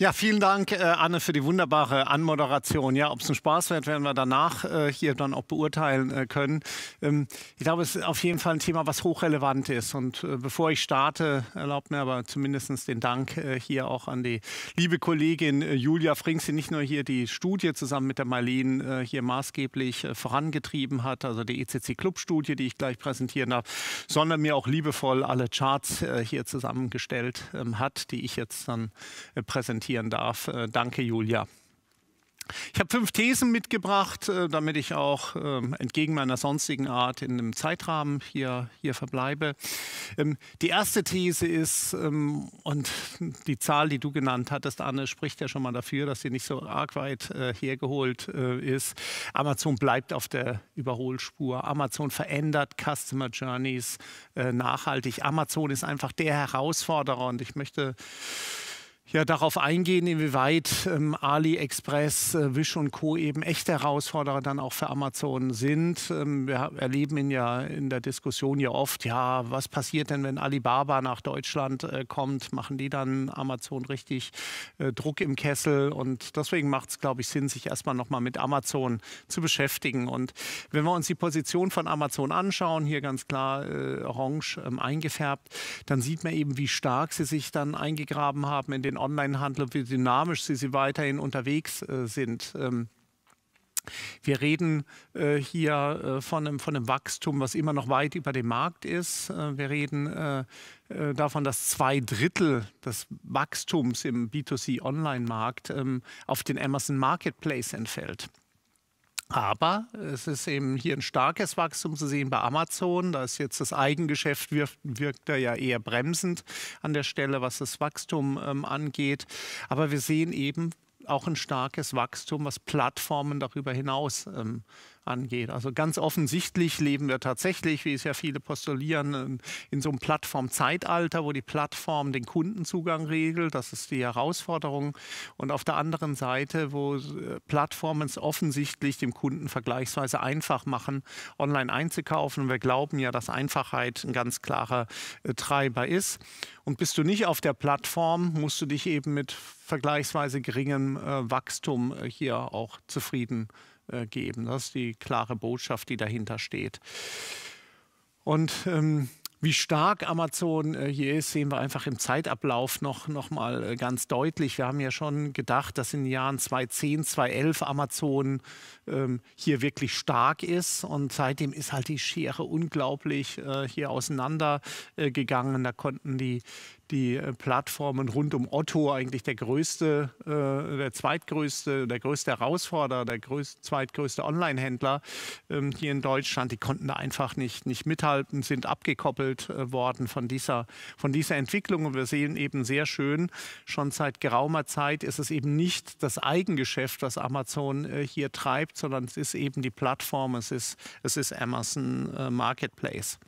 Ja, vielen Dank, äh, Anne, für die wunderbare Anmoderation. Ja, ob es ein Spaß wird, werden wir danach äh, hier dann auch beurteilen äh, können. Ähm, ich glaube, es ist auf jeden Fall ein Thema, was hochrelevant ist. Und äh, bevor ich starte, erlaubt mir aber zumindest den Dank äh, hier auch an die liebe Kollegin äh, Julia Frings, die nicht nur hier die Studie zusammen mit der Marleen hier maßgeblich vorangetrieben hat, also die ECC-Club-Studie, die ich gleich präsentieren darf, sondern mir auch liebevoll alle Charts hier zusammengestellt ähm, hat, die ich jetzt dann präsentiere präsentieren darf. Äh, danke, Julia. Ich habe fünf Thesen mitgebracht, äh, damit ich auch ähm, entgegen meiner sonstigen Art in einem Zeitrahmen hier, hier verbleibe. Ähm, die erste These ist, ähm, und die Zahl, die du genannt hattest, Anne, spricht ja schon mal dafür, dass sie nicht so arg weit äh, hergeholt ist. Amazon bleibt auf der Überholspur. Amazon verändert Customer Journeys nachhaltig. Amazon ist einfach der Herausforderer und ich möchte ja, darauf eingehen, inwieweit ähm, AliExpress, äh, Wish und Co. eben echte Herausforderer dann auch für Amazon sind. Ähm, wir erleben ihn ja in der Diskussion ja oft, ja, was passiert denn, wenn Alibaba nach Deutschland äh, kommt? Machen die dann Amazon richtig äh, Druck im Kessel? Und deswegen macht es, glaube ich, Sinn, sich erstmal nochmal mit Amazon zu beschäftigen. Und wenn wir uns die Position von Amazon anschauen, hier ganz klar äh, orange ähm, eingefärbt, dann sieht man eben, wie stark sie sich dann eingegraben haben in den Onlinehandel, wie dynamisch sie, sie weiterhin unterwegs äh, sind. Ähm, wir reden äh, hier äh, von, einem, von, einem, Wachstum, was immer noch weit über dem Markt ist. Äh, wir reden äh, äh, davon, dass zwei Drittel des Wachstums im B2C-Online-Markt ähm, auf den Amazon Marketplace entfällt. Aber es ist eben hier ein starkes Wachstum zu sehen bei Amazon. Da ist jetzt das Eigengeschäft, wirft, wirkt da ja eher bremsend an der Stelle, was das Wachstum ähm, angeht. Aber wir sehen eben auch ein starkes Wachstum, was Plattformen darüber hinaus ähm, angeht. Also ganz offensichtlich leben wir tatsächlich, wie es ja viele postulieren, ähm, in, so einem Plattformzeitalter, wo die Plattform den Kundenzugang regelt. Das ist die Herausforderung. Und auf der anderen Seite, wo äh, Plattformen es offensichtlich dem Kunden vergleichsweise einfach machen, online einzukaufen. Und wir glauben ja, dass Einfachheit ein ganz klarer äh, Treiber ist. Und bist du nicht auf der Plattform, musst du dich eben mit vergleichsweise geringem äh, Wachstum hier auch zufrieden äh, geben. Das ist die klare Botschaft, die dahinter steht. Und ähm, wie stark Amazon äh, hier ist, sehen wir einfach im Zeitablauf noch, noch mal äh, ganz deutlich. Wir haben ja schon gedacht, dass in den Jahren 2010, 2011 Amazon ähm, hier wirklich stark ist. Und seitdem ist halt die Schere unglaublich äh, hier auseinandergegangen. da konnten die, die äh, Plattformen rund um Otto eigentlich der größte, äh, der zweitgrößte, der größte Herausforderer, der größte, zweitgrößte Online-Händler ähm, hier in Deutschland. Die konnten da einfach nicht, nicht mithalten, sind abgekoppelt äh, worden von dieser, von dieser Entwicklung. Und wir sehen eben sehr schön, schon seit geraumer Zeit ist es eben nicht das Eigengeschäft, was Amazon äh, hier treibt, sondern es ist eben die Plattform, es ist, es ist Amazon äh, Marketplace.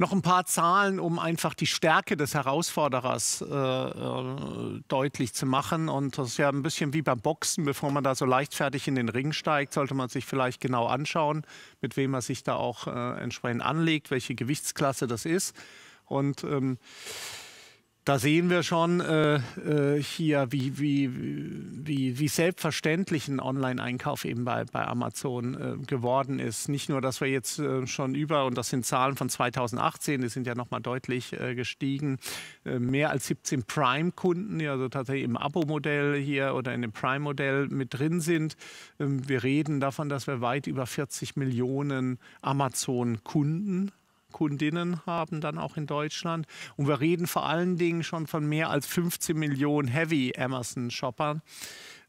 Noch ein paar Zahlen, um einfach die Stärke des Herausforderers äh, äh, deutlich zu machen. Und das ist ja ein bisschen wie beim Boxen, bevor man da so leichtfertig in den Ring steigt, sollte man sich vielleicht genau anschauen, mit wem man sich da auch äh, entsprechend anlegt, welche Gewichtsklasse das ist. Und ähm, da sehen wir schon äh, äh, hier, wie, wie, wie, wie selbstverständlich ein Online-Einkauf eben bei, bei Amazon äh, geworden ist. Nicht nur, dass wir jetzt äh, schon über, und das sind Zahlen von 2018, die sind ja nochmal deutlich äh, gestiegen, äh, mehr als 17 Prime-Kunden, die also tatsächlich im Abo-Modell hier oder in dem Prime-Modell mit drin sind. Ähm, wir reden davon, dass wir weit über 40 Millionen Amazon-Kunden Kundinnen haben dann auch in Deutschland. Und wir reden vor allen Dingen schon von mehr als 15 Millionen Heavy Amazon-Shoppern.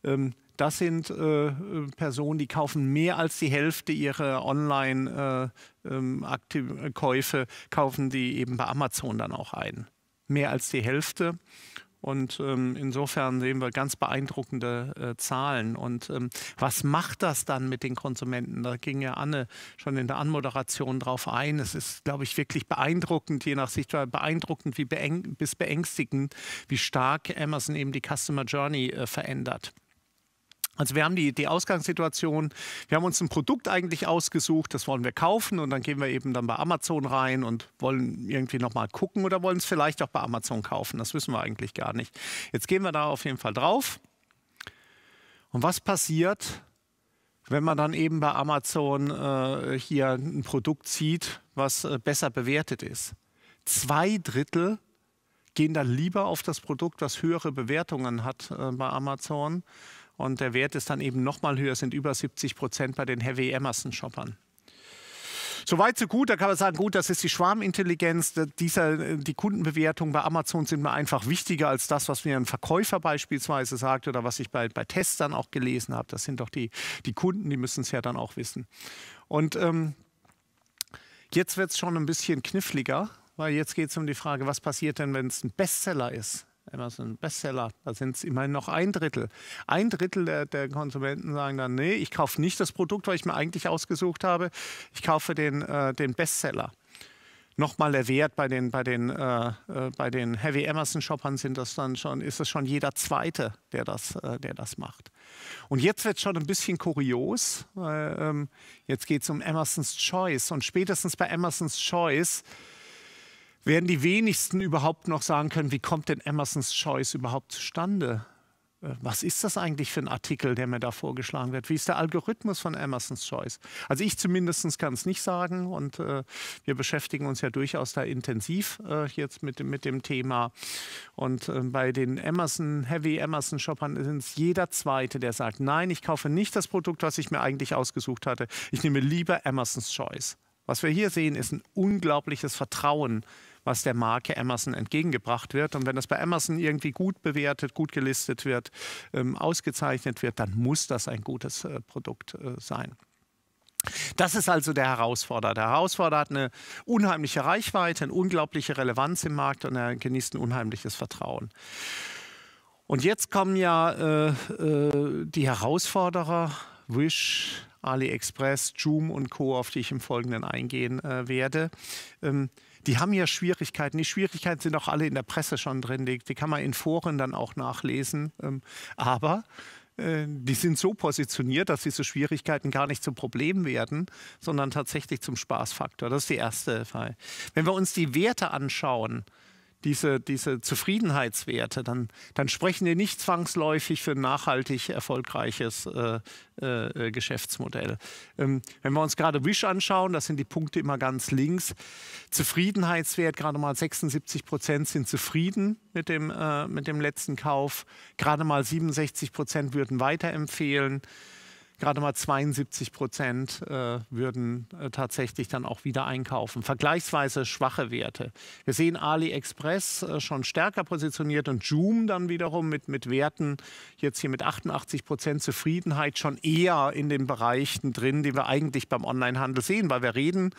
Ähm, das sind äh, Personen, die kaufen mehr als die Hälfte ihrer Online-Käufe, äh, ähm, äh, kaufen die eben bei Amazon dann auch ein. Mehr als die Hälfte. Und ähm, insofern sehen wir ganz beeindruckende äh, Zahlen. Und ähm, was macht das dann mit den Konsumenten? Da ging ja Anne schon in der Anmoderation drauf ein. Es ist, glaube ich, wirklich beeindruckend, je nach Sichtweise, beeindruckend wie beäng bis beängstigend, wie stark Amazon eben die Customer Journey äh, verändert. Also wir haben die, die Ausgangssituation, wir haben uns ein Produkt eigentlich ausgesucht, das wollen wir kaufen und dann gehen wir eben dann bei Amazon rein und wollen irgendwie nochmal gucken oder wollen es vielleicht auch bei Amazon kaufen. Das wissen wir eigentlich gar nicht. Jetzt gehen wir da auf jeden Fall drauf. Und was passiert, wenn man dann eben bei Amazon äh, hier ein Produkt sieht, was äh, besser bewertet ist? Zwei Drittel gehen dann lieber auf das Produkt, was höhere Bewertungen hat äh, bei Amazon, und der Wert ist dann eben nochmal höher, sind über 70 Prozent bei den Heavy Emerson Shoppern. Soweit, so gut. Da kann man sagen, gut, das ist die Schwarmintelligenz. Dieser, äh, die Kundenbewertungen bei Amazon sind mir einfach wichtiger als das, was mir ein Verkäufer beispielsweise sagt oder was ich bei, bei Testern auch gelesen habe. Das sind doch die, die Kunden, die müssen es ja dann auch wissen. Und ähm, jetzt wird es schon ein bisschen kniffliger, weil jetzt geht es um die Frage, was passiert denn, wenn es ein Bestseller ist? Amazon Bestseller, da sind es immerhin noch ein Drittel. Ein Drittel der, der, Konsumenten sagen dann, nee, ich kaufe nicht das Produkt, was ich mir eigentlich ausgesucht habe, ich kaufe den, äh, den Bestseller. Nochmal der Wert bei den, bei den, äh, äh bei den Heavy Amazon Shoppern sind das dann schon, ist es schon jeder Zweite, der das, äh, der das macht. Und jetzt wird es schon ein bisschen kurios. weil ähm, jetzt geht es um Amazon's Choice. Und spätestens bei Amazon's Choice werden die wenigsten überhaupt noch sagen können, wie kommt denn Emersons Choice überhaupt zustande? Äh, was ist das eigentlich für ein Artikel, der mir da vorgeschlagen wird? Wie ist der Algorithmus von Emersons Choice? Also ich zumindest kann es nicht sagen und äh, wir beschäftigen uns ja durchaus da intensiv äh, jetzt mit, mit dem Thema. Und äh, bei den Emerson, Heavy Emerson Shoppern sind es jeder Zweite, der sagt, nein, ich kaufe nicht das Produkt, was ich mir eigentlich ausgesucht hatte. Ich nehme lieber Emersons Choice. Was wir hier sehen, ist ein unglaubliches Vertrauen was der Marke Amazon entgegengebracht wird. Und wenn das bei Amazon irgendwie gut bewertet, gut gelistet wird, ähm, ausgezeichnet wird, dann muss das ein gutes äh, Produkt äh, sein. Das ist also der Herausforderer. Der Herausforderer hat eine unheimliche Reichweite, eine unglaubliche Relevanz im Markt und er genießt ein unheimliches Vertrauen. Und jetzt kommen ja äh, äh die Herausforderer, Wish, AliExpress, Joom und Co., auf die ich im Folgenden eingehen äh, werde. Ähm, die haben ja Schwierigkeiten. Die Schwierigkeiten sind auch alle in der Presse schon drin. Die, die kann man in Foren dann auch nachlesen. Ähm, aber äh, die sind so positioniert, dass diese Schwierigkeiten gar nicht zum Problem werden, sondern tatsächlich zum Spaßfaktor. Das ist der erste Fall. Wenn wir uns die Werte anschauen, diese, diese Zufriedenheitswerte, dann, dann sprechen die nicht zwangsläufig für ein nachhaltig erfolgreiches äh, äh, Geschäftsmodell. Ähm, wenn wir uns gerade Wish anschauen, das sind die Punkte immer ganz links. Zufriedenheitswert, gerade mal 76 Prozent sind zufrieden mit dem, äh, mit dem letzten Kauf. Gerade mal 67 Prozent würden weiterempfehlen gerade mal 72 Prozent äh, würden äh, tatsächlich dann auch wieder einkaufen. Vergleichsweise schwache Werte. Wir sehen AliExpress äh, schon stärker positioniert und Joom dann wiederum mit, mit Werten jetzt hier mit 88 Prozent Zufriedenheit schon eher in den Bereichen drin, die wir eigentlich beim Onlinehandel sehen, weil wir reden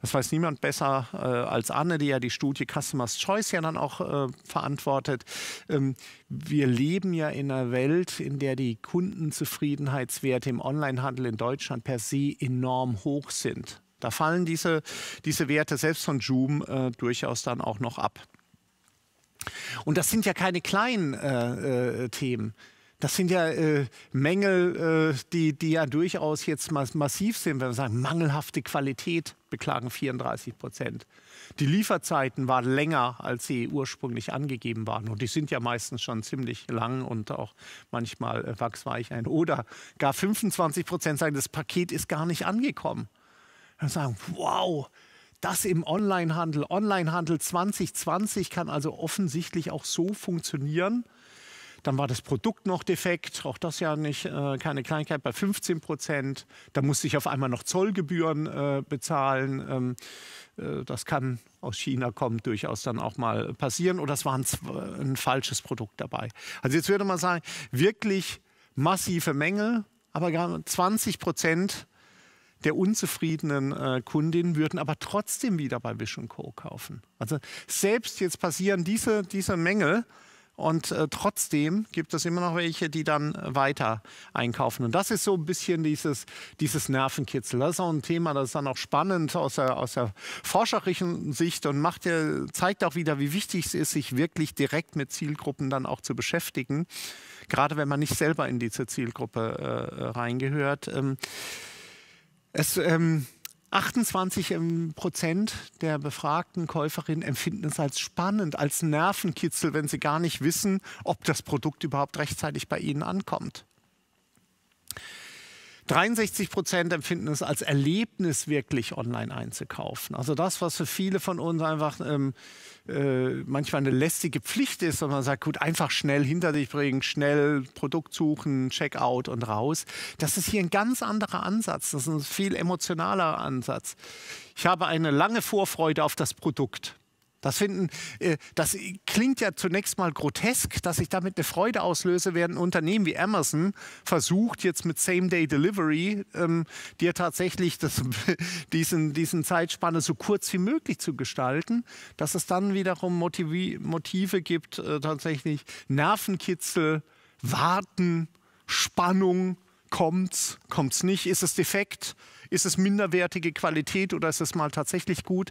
das weiß niemand besser äh, als Anne, die ja die Studie Customers Choice ja dann auch äh, verantwortet. Ähm, wir leben ja in einer Welt, in der die Kundenzufriedenheitswerte im Onlinehandel in Deutschland per se enorm hoch sind. Da fallen diese, diese Werte selbst von Joom äh, durchaus dann auch noch ab. Und das sind ja keine kleinen äh, äh, Themen das sind ja äh, Mängel, äh, die, die ja durchaus jetzt massiv sind, wenn wir sagen, mangelhafte Qualität beklagen 34 Prozent. Die Lieferzeiten waren länger, als sie ursprünglich angegeben waren. Und die sind ja meistens schon ziemlich lang und auch manchmal äh, wachsweich ein. Oder gar 25 Prozent sagen, das Paket ist gar nicht angekommen. Dann sagen, wow, das im Onlinehandel. Onlinehandel 2020 kann also offensichtlich auch so funktionieren, dann war das Produkt noch defekt, auch das ja nicht, äh, keine Kleinigkeit, bei 15 Prozent. Da musste ich auf einmal noch Zollgebühren äh, bezahlen. Ähm, äh, das kann aus China kommen, durchaus dann auch mal passieren. Oder es war ein, ein falsches Produkt dabei. Also jetzt würde man sagen, wirklich massive Mängel, aber 20 Prozent der unzufriedenen äh, Kundinnen würden aber trotzdem wieder bei Vision Co. kaufen. Also selbst jetzt passieren diese, diese Mängel, und äh, trotzdem gibt es immer noch welche, die dann äh, weiter einkaufen. Und das ist so ein bisschen dieses, dieses Nervenkitzel. Das ist auch ein Thema, das ist dann auch spannend aus der, aus der forscherischen Sicht und macht zeigt auch wieder, wie wichtig es ist, sich wirklich direkt mit Zielgruppen dann auch zu beschäftigen. Gerade wenn man nicht selber in diese Zielgruppe äh, äh reingehört. Ähm, es, ähm, 28 ähm, Prozent der befragten Käuferinnen empfinden es als spannend, als Nervenkitzel, wenn sie gar nicht wissen, ob das Produkt überhaupt rechtzeitig bei ihnen ankommt. 63 Prozent empfinden es als Erlebnis, wirklich online einzukaufen. Also das, was für viele von uns einfach ähm, äh, manchmal eine lästige Pflicht ist, wenn man sagt, gut, einfach schnell hinter dich bringen, schnell Produkt suchen, Checkout und raus. Das ist hier ein ganz anderer Ansatz. Das ist ein viel emotionaler Ansatz. Ich habe eine lange Vorfreude auf das Produkt. Das finden, äh, das klingt ja zunächst mal grotesk, dass ich damit eine Freude auslöse, während ein Unternehmen wie Amazon versucht, jetzt mit Same-Day-Delivery ähm, dir tatsächlich das, diesen, diesen Zeitspanne so kurz wie möglich zu gestalten, dass es dann wiederum Motive, Motive gibt, äh, tatsächlich Nervenkitzel, Warten, Spannung, kommt's, kommt's nicht, ist es defekt, ist es minderwertige Qualität oder ist es mal tatsächlich gut?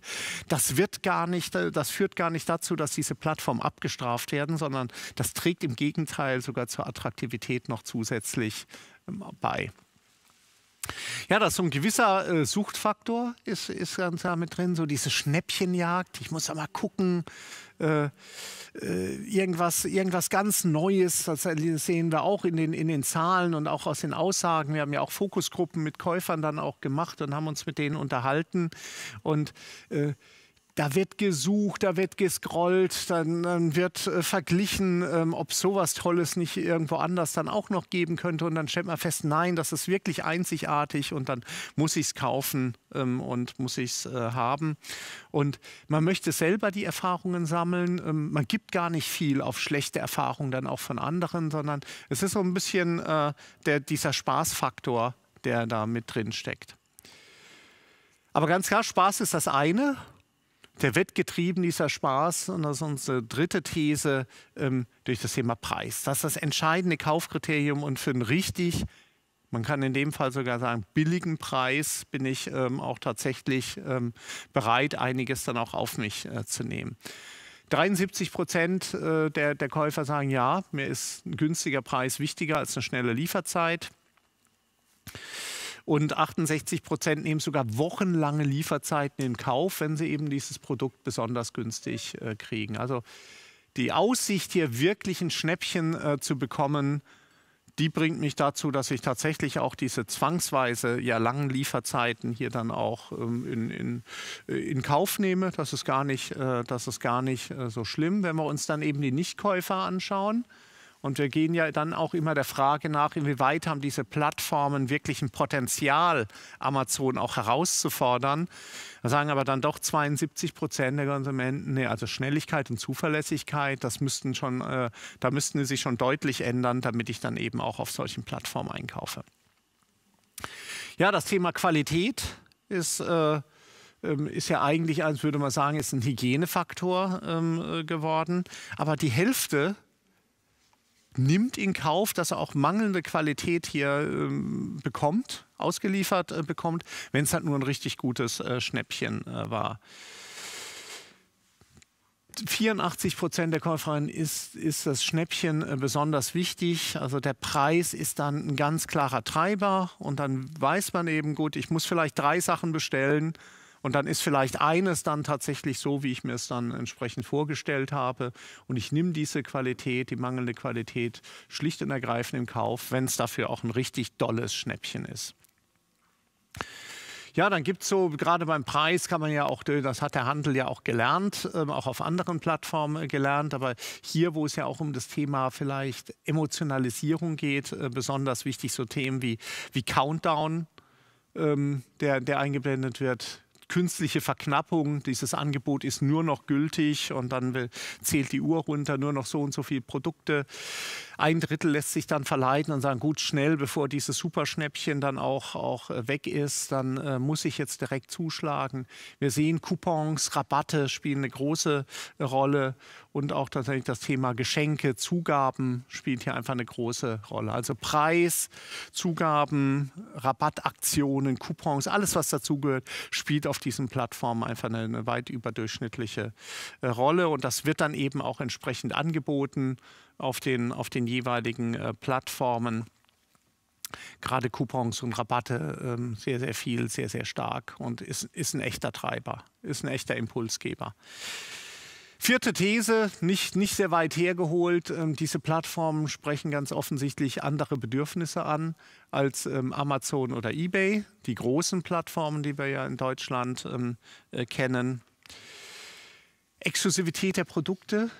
Das wird gar nicht, äh, das führt gar nicht dazu, dass diese Plattformen abgestraft werden, sondern das trägt im Gegenteil sogar zur Attraktivität noch zusätzlich ähm, bei. Ja, ist so ein gewisser äh, Suchtfaktor ist, ist ganz da mit drin. So diese Schnäppchenjagd. Ich muss ja mal gucken. Äh, äh, irgendwas, irgendwas ganz Neues, das sehen wir auch in den, in den Zahlen und auch aus den Aussagen. Wir haben ja auch Fokusgruppen mit Käufern dann auch gemacht und haben uns mit denen unterhalten. Und äh, da wird gesucht, da wird gescrollt, dann, dann wird äh, verglichen, ähm, ob sowas Tolles nicht irgendwo anders dann auch noch geben könnte. Und dann stellt man fest, nein, das ist wirklich einzigartig und dann muss ich es kaufen ähm, und muss ich es äh, haben. Und man möchte selber die Erfahrungen sammeln. Ähm, man gibt gar nicht viel auf schlechte Erfahrungen dann auch von anderen, sondern es ist so ein bisschen äh, der, dieser Spaßfaktor, der da mit drin steckt. Aber ganz klar, Spaß ist das eine der wird getrieben, dieser Spaß, und das ist unsere dritte These, ähm, durch das Thema Preis. Das ist das entscheidende Kaufkriterium und für einen richtig, man kann in dem Fall sogar sagen, billigen Preis bin ich ähm, auch tatsächlich ähm, bereit, einiges dann auch auf mich äh, zu nehmen. 73 Prozent äh, der, der Käufer sagen, ja, mir ist ein günstiger Preis wichtiger als eine schnelle Lieferzeit. Und 68 Prozent nehmen sogar wochenlange Lieferzeiten in Kauf, wenn sie eben dieses Produkt besonders günstig äh, kriegen. Also die Aussicht, hier wirklich ein Schnäppchen äh, zu bekommen, die bringt mich dazu, dass ich tatsächlich auch diese zwangsweise ja langen Lieferzeiten hier dann auch ähm, in, in, äh, in, Kauf nehme. Das ist gar nicht, äh, das ist gar nicht äh, so schlimm. Wenn wir uns dann eben die Nichtkäufer anschauen, und wir gehen ja dann auch immer der Frage nach, inwieweit haben diese Plattformen wirklich ein Potenzial, Amazon auch herauszufordern. Da sagen aber dann doch 72 Prozent der Konsumenten, nee, also Schnelligkeit und Zuverlässigkeit, das müssten schon, äh, da müssten sie sich schon deutlich ändern, damit ich dann eben auch auf solchen Plattformen einkaufe. Ja, das Thema Qualität ist äh, ähm, ist ja eigentlich, als würde man sagen, ist ein Hygienefaktor ähm, äh, geworden. Aber die Hälfte nimmt in Kauf, dass er auch mangelnde Qualität hier ähm, bekommt, ausgeliefert äh, bekommt, wenn es halt nur ein richtig gutes äh, Schnäppchen äh, war. 84 Prozent der Käuferinnen ist, ist das Schnäppchen äh, besonders wichtig. Also der Preis ist dann ein ganz klarer Treiber und dann weiß man eben, gut, ich muss vielleicht drei Sachen bestellen, und dann ist vielleicht eines dann tatsächlich so, wie ich mir es dann entsprechend vorgestellt habe. Und ich nehme diese Qualität, die mangelnde Qualität schlicht und ergreifend im Kauf, wenn es dafür auch ein richtig dolles Schnäppchen ist. Ja, dann gibt es so, gerade beim Preis kann man ja auch, das hat der Handel ja auch gelernt, ähm, auch auf anderen Plattformen äh, gelernt, aber hier, wo es ja auch um das Thema vielleicht Emotionalisierung geht, äh, besonders wichtig so Themen wie, wie Countdown, ähm, der, der eingeblendet wird, künstliche Verknappung, dieses Angebot ist nur noch gültig und dann zählt die Uhr runter, nur noch so und so viele Produkte. Ein Drittel lässt sich dann verleiten und sagen, gut, schnell, bevor dieses Superschnäppchen dann auch, auch äh, weg ist, dann äh, muss ich jetzt direkt zuschlagen. Wir sehen, Coupons, Rabatte spielen eine große Rolle und auch tatsächlich das Thema Geschenke, Zugaben spielt hier einfach eine große Rolle. Also Preis, Zugaben, Rabattaktionen, Coupons, alles was dazugehört, spielt auf diesen Plattformen einfach eine, eine weit überdurchschnittliche äh, Rolle und das wird dann eben auch entsprechend angeboten auf den, auf den jeweiligen äh, Plattformen gerade Coupons und Rabatte ähm, sehr, sehr viel, sehr, sehr stark und ist, ist ein echter Treiber, ist ein echter Impulsgeber. Vierte These, nicht, nicht sehr weit hergeholt. Ähm, diese Plattformen sprechen ganz offensichtlich andere Bedürfnisse an als ähm, Amazon oder eBay, die großen Plattformen, die wir ja in Deutschland ähm, äh, kennen. Exklusivität der Produkte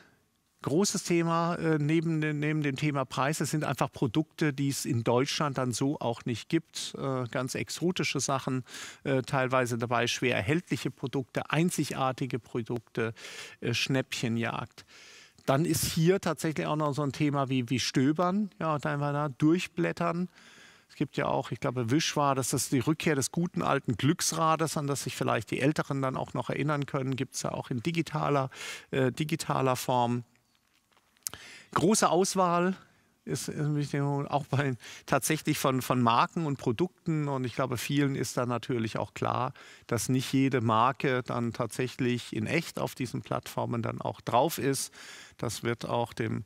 großes Thema äh, neben, neben dem Thema Preis. Es sind einfach Produkte, die es in Deutschland dann so auch nicht gibt. Äh, ganz exotische Sachen, äh, teilweise dabei schwer erhältliche Produkte, einzigartige Produkte, äh, Schnäppchenjagd. Dann ist hier tatsächlich auch noch so ein Thema wie, wie Stöbern, ja, einfach da durchblättern. Es gibt ja auch, ich glaube, Wisch war, dass das die Rückkehr des guten alten Glücksrades, an das sich vielleicht die Älteren dann auch noch erinnern können, gibt es ja auch in digitaler, äh, digitaler Form große Auswahl. Ist, ist auch bei, tatsächlich von, von Marken und Produkten. Und ich glaube, vielen ist da natürlich auch klar, dass nicht jede Marke dann tatsächlich in echt auf diesen Plattformen dann auch drauf ist. Das wird auch dem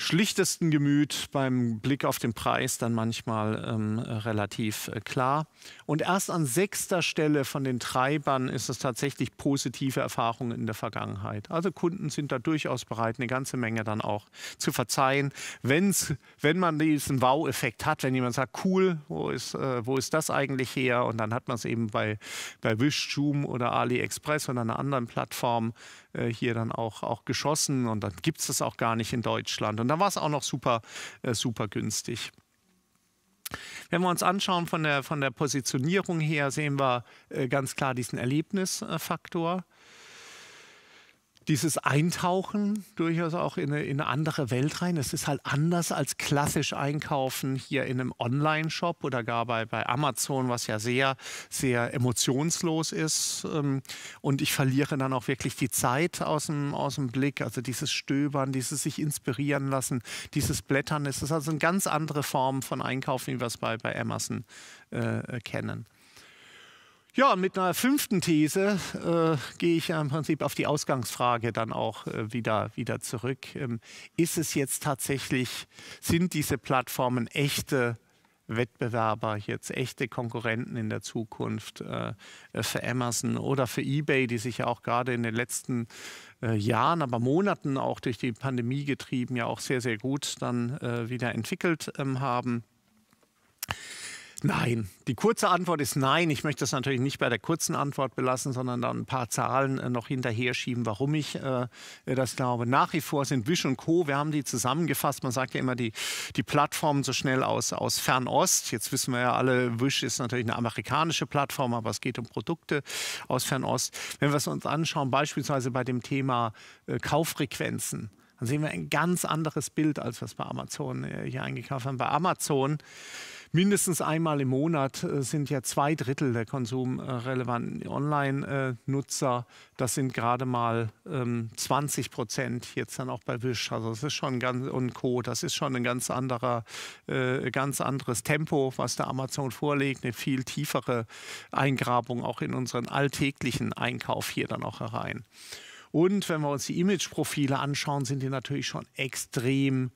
schlichtesten Gemüt beim Blick auf den Preis dann manchmal ähm, relativ äh, klar. Und erst an sechster Stelle von den Treibern ist es tatsächlich positive Erfahrungen in der Vergangenheit. Also Kunden sind da durchaus bereit, eine ganze Menge dann auch zu verzeihen. Wenn's, wenn man diesen Wow-Effekt hat, wenn jemand sagt, cool, wo ist, äh, wo ist das eigentlich her? Und dann hat man es eben bei, bei Wish, Zoom oder AliExpress oder einer anderen Plattform äh, hier dann auch, auch geschossen. Und dann gibt es das auch gar nicht in Deutschland. Und und dann war es auch noch super, äh, super günstig. Wenn wir uns anschauen von der, von der Positionierung her, sehen wir äh, ganz klar diesen Erlebnisfaktor dieses Eintauchen durchaus auch in eine, in eine, andere Welt rein. Es ist halt anders als klassisch einkaufen hier in einem Online-Shop oder gar bei, bei Amazon, was ja sehr, sehr emotionslos ist. Ähm, und ich verliere dann auch wirklich die Zeit aus dem, aus dem Blick. Also dieses Stöbern, dieses sich inspirieren lassen, dieses Blättern. Es ist also eine ganz andere Form von Einkaufen, wie wir es bei, bei Amazon äh, äh kennen. Ja, mit einer fünften These äh, gehe ich ja im Prinzip auf die Ausgangsfrage dann auch äh, wieder, wieder zurück. Ähm, ist es jetzt tatsächlich, sind diese Plattformen echte Wettbewerber, jetzt echte Konkurrenten in der Zukunft äh, für Amazon oder für eBay, die sich ja auch gerade in den letzten äh, Jahren, aber Monaten auch durch die Pandemie getrieben, ja auch sehr, sehr gut dann äh, wieder entwickelt ähm, haben? Nein, die kurze Antwort ist nein. Ich möchte das natürlich nicht bei der kurzen Antwort belassen, sondern dann ein paar Zahlen äh, noch hinterher schieben, warum ich äh, das glaube. Nach wie vor sind Wish und Co., wir haben die zusammengefasst. Man sagt ja immer, die, die Plattformen so schnell aus, aus Fernost. Jetzt wissen wir ja alle, Wish ist natürlich eine amerikanische Plattform, aber es geht um Produkte aus Fernost. Wenn wir es uns anschauen, beispielsweise bei dem Thema äh, Kauffrequenzen, dann sehen wir ein ganz anderes Bild, als was bei Amazon äh, hier eingekauft haben. Bei Amazon mindestens einmal im Monat äh, sind ja zwei Drittel der konsumrelevanten Online-Nutzer. Äh, das sind gerade mal 20 ähm, Prozent jetzt dann auch bei Wish. Also das ist schon ganz und Co. Das ist schon ein ganz anderer, äh, ganz anderes Tempo, was der Amazon vorlegt, eine viel tiefere Eingrabung auch in unseren alltäglichen Einkauf hier dann auch herein. Und wenn wir uns die Image-Profile anschauen, sind die natürlich schon extrem äh,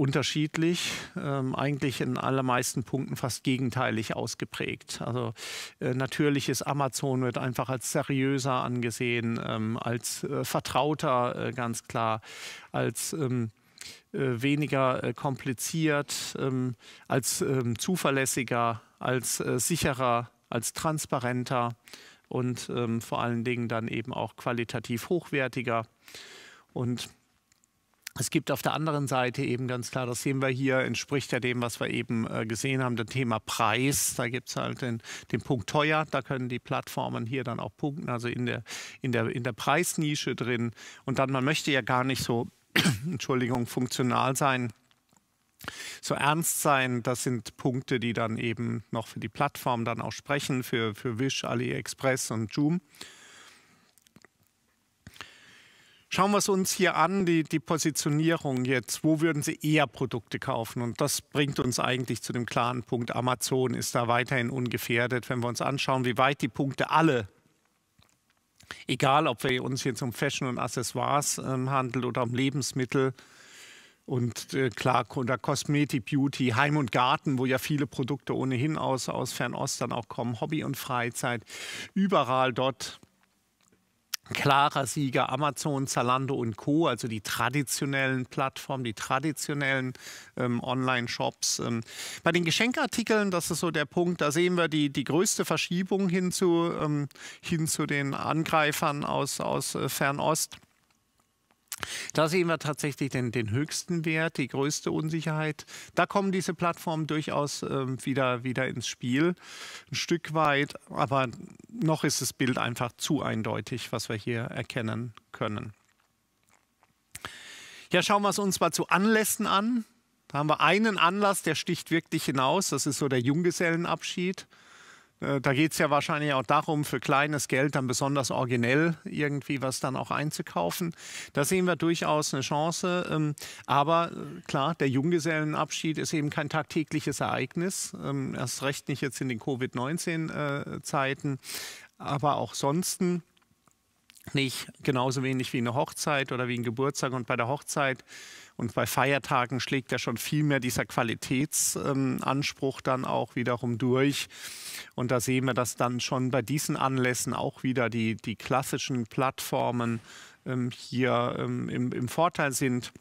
unterschiedlich, ähm, eigentlich in allermeisten Punkten fast gegenteilig ausgeprägt. Also äh, natürlich ist Amazon wird einfach als seriöser angesehen, ähm, als äh, vertrauter äh, ganz klar, als ähm, äh, weniger äh, kompliziert, ähm, als ähm, zuverlässiger, als äh, sicherer, als transparenter und ähm, vor allen Dingen dann eben auch qualitativ hochwertiger. Und es gibt auf der anderen Seite eben ganz klar, das sehen wir hier, entspricht ja dem, was wir eben äh, gesehen haben, das Thema Preis. Da gibt es halt den, den Punkt teuer, da können die Plattformen hier dann auch punkten, also in der, in der, in der Preisnische drin. Und dann, man möchte ja gar nicht so, Entschuldigung, funktional sein, so ernst sein, das sind Punkte, die dann eben noch für die Plattform dann auch sprechen, für, für Wish, AliExpress und Joom. Schauen wir es uns hier an, die, die Positionierung jetzt. Wo würden Sie eher Produkte kaufen? Und das bringt uns eigentlich zu dem klaren Punkt, Amazon ist da weiterhin ungefährdet. Wenn wir uns anschauen, wie weit die Punkte alle egal ob wir uns jetzt um Fashion und Accessoires äh, handelt oder um Lebensmittel und äh, klar unter Kosmetik, Beauty, Heim und Garten, wo ja viele Produkte ohnehin aus, aus Fernost dann auch kommen, Hobby und Freizeit, überall dort klarer Sieger Amazon, Zalando und Co., also die traditionellen Plattformen, die traditionellen ähm, Online-Shops. Ähm. Bei den Geschenkartikeln, das ist so der Punkt, da sehen wir die, die größte Verschiebung hin zu, ähm, hin zu den Angreifern aus, aus äh, Fernost. Da sehen wir tatsächlich den, den, höchsten Wert, die größte Unsicherheit. Da kommen diese Plattformen durchaus äh, wieder, wieder ins Spiel, ein Stück weit. Aber noch ist das Bild einfach zu eindeutig, was wir hier erkennen können. Ja, schauen wir es uns mal zu Anlässen an. Da haben wir einen Anlass, der sticht wirklich hinaus. Das ist so der Junggesellenabschied. Äh, da geht es ja wahrscheinlich auch darum, für kleines Geld dann besonders originell irgendwie was dann auch einzukaufen. Da sehen wir durchaus eine Chance. Ähm, aber äh, klar, der Junggesellenabschied ist eben kein tagtägliches Ereignis. Ähm, erst recht nicht jetzt in den Covid-19-Zeiten. Äh, aber auch sonst nicht genauso wenig wie eine Hochzeit oder wie ein Geburtstag. Und bei der Hochzeit und bei Feiertagen schlägt ja schon viel mehr dieser Qualitätsanspruch dann auch wiederum durch. Und da sehen wir, dass dann schon bei diesen Anlässen auch wieder die, die klassischen Plattformen ähm, hier ähm, im, im Vorteil sind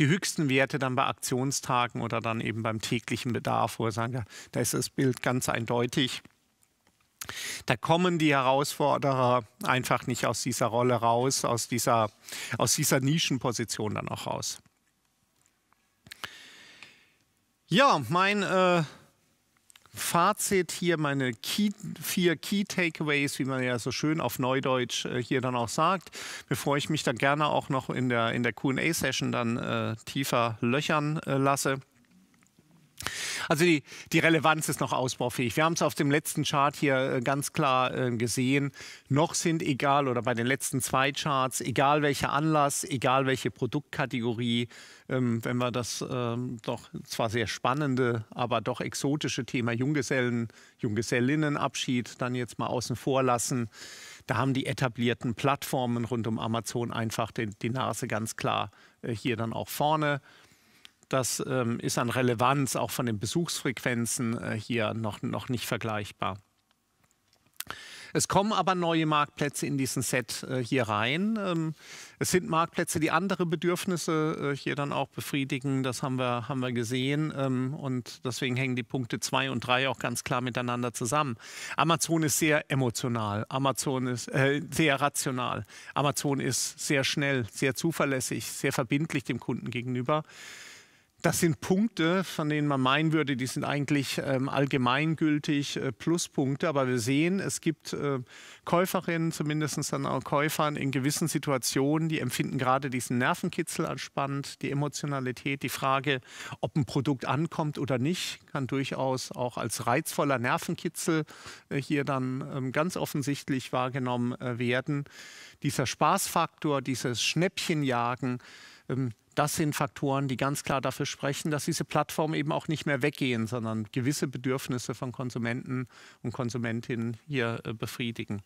die höchsten Werte dann bei Aktionstagen oder dann eben beim täglichen Bedarf, wo wir sagen, da ist das Bild ganz eindeutig. Da kommen die Herausforderer einfach nicht aus dieser Rolle raus, aus dieser, aus dieser Nischenposition dann auch raus. Ja, mein äh, Fazit hier, meine Key, vier Key Takeaways, wie man ja so schön auf Neudeutsch äh, hier dann auch sagt, bevor ich mich dann gerne auch noch in der, in der QA-Session dann äh, tiefer löchern äh, lasse. Also die, die Relevanz ist noch ausbaufähig. Wir haben es auf dem letzten Chart hier äh, ganz klar äh, gesehen. Noch sind egal oder bei den letzten zwei Charts, egal welcher Anlass, egal welche Produktkategorie, ähm, wenn wir das ähm, doch zwar sehr spannende, aber doch exotische Thema Junggesellen, Junggesellinnenabschied dann jetzt mal außen vor lassen, da haben die etablierten Plattformen rund um Amazon einfach die, die Nase ganz klar äh, hier dann auch vorne das ähm, ist an Relevanz auch von den Besuchsfrequenzen äh, hier noch, noch nicht vergleichbar. Es kommen aber neue Marktplätze in diesen Set äh, hier rein. Ähm, es sind Marktplätze, die andere Bedürfnisse äh, hier dann auch befriedigen. Das haben wir, haben wir gesehen. Ähm, und deswegen hängen die Punkte 2 und 3 auch ganz klar miteinander zusammen. Amazon ist sehr emotional. Amazon ist äh, sehr rational. Amazon ist sehr schnell, sehr zuverlässig, sehr verbindlich dem Kunden gegenüber. Das sind Punkte, von denen man meinen würde, die sind eigentlich ähm, allgemeingültig äh, Pluspunkte. Aber wir sehen, es gibt äh, Käuferinnen, zumindest dann auch Käufern in gewissen Situationen, die empfinden gerade diesen Nervenkitzel als spannend, die Emotionalität, die Frage, ob ein Produkt ankommt oder nicht, kann durchaus auch als reizvoller Nervenkitzel äh, hier dann ähm, ganz offensichtlich wahrgenommen äh, werden. Dieser Spaßfaktor, dieses Schnäppchenjagen, ähm, das sind Faktoren, die ganz klar dafür sprechen, dass diese Plattformen eben auch nicht mehr weggehen, sondern gewisse Bedürfnisse von Konsumenten und Konsumentinnen hier äh, befriedigen.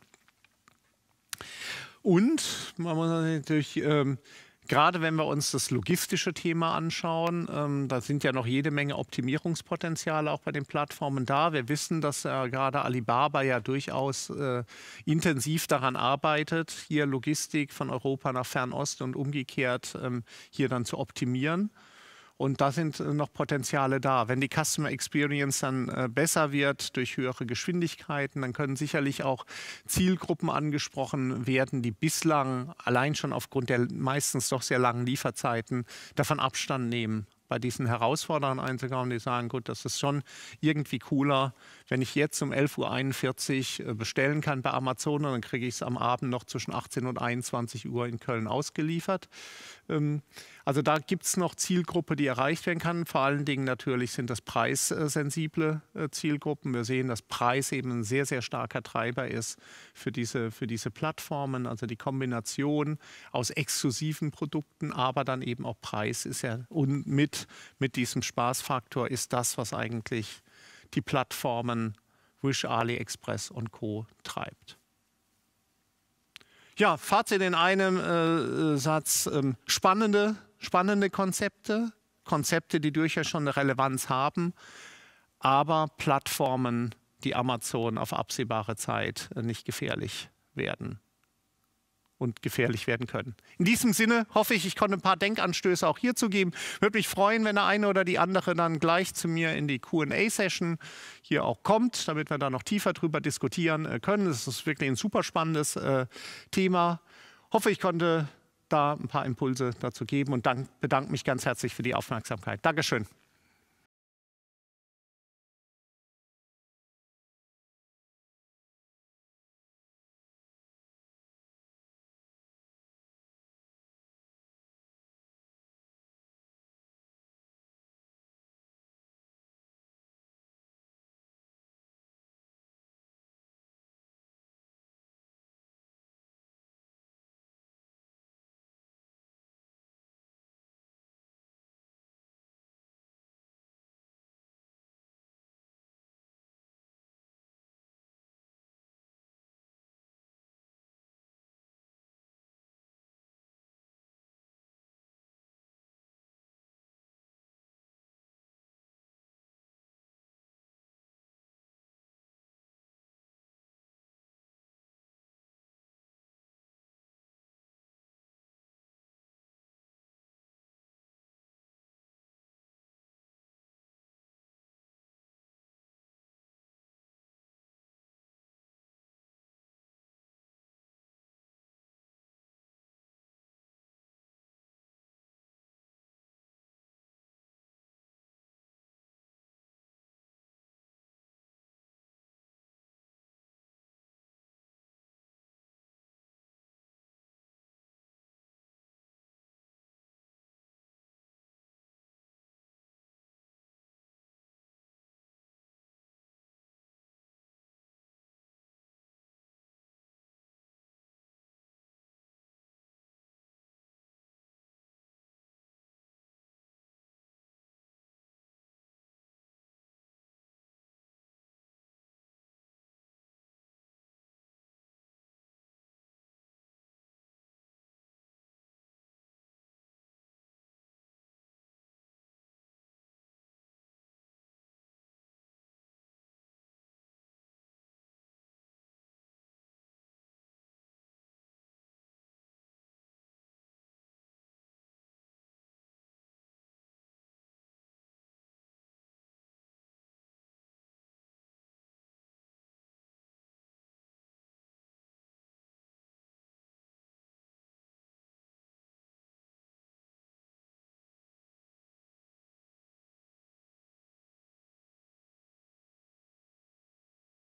Und man muss natürlich ähm, Gerade wenn wir uns das logistische Thema anschauen, ähm, da sind ja noch jede Menge Optimierungspotenziale auch bei den Plattformen da. Wir wissen, dass äh, gerade Alibaba ja durchaus äh, intensiv daran arbeitet, hier Logistik von Europa nach Fernost und umgekehrt ähm, hier dann zu optimieren. Und da sind äh, noch Potenziale da. Wenn die Customer Experience dann äh, besser wird durch höhere Geschwindigkeiten, dann können sicherlich auch Zielgruppen angesprochen werden, die bislang allein schon aufgrund der meistens doch sehr langen Lieferzeiten davon Abstand nehmen, bei diesen Herausforderern einzukommen, die sagen, gut, das ist schon irgendwie cooler, wenn ich jetzt um 11.41 Uhr äh, bestellen kann bei Amazon, dann kriege ich es am Abend noch zwischen 18 und 21 Uhr in Köln ausgeliefert. Ähm, also da gibt es noch Zielgruppe, die erreicht werden kann. Vor allen Dingen natürlich sind das preissensible äh, Zielgruppen. Wir sehen, dass Preis eben ein sehr, sehr starker Treiber ist für diese, für diese Plattformen. Also die Kombination aus exklusiven Produkten, aber dann eben auch Preis ist ja und mit, mit diesem Spaßfaktor ist das, was eigentlich die Plattformen Wish, AliExpress und Co. treibt. Ja, Fazit in einem äh, äh, Satz. Ähm, spannende, spannende Konzepte, Konzepte, die durchaus schon eine Relevanz haben, aber Plattformen, die Amazon auf absehbare Zeit äh, nicht gefährlich werden und gefährlich werden können. In diesem Sinne hoffe ich, ich konnte ein paar Denkanstöße auch hierzu geben. Würde mich freuen, wenn der eine oder die andere dann gleich zu mir in die QA-Session hier auch kommt, damit wir da noch tiefer drüber diskutieren äh, können. Es ist wirklich ein super spannendes äh, Thema. Hoffe, ich konnte da ein paar Impulse dazu geben und bedanke mich ganz herzlich für die Aufmerksamkeit. Dankeschön.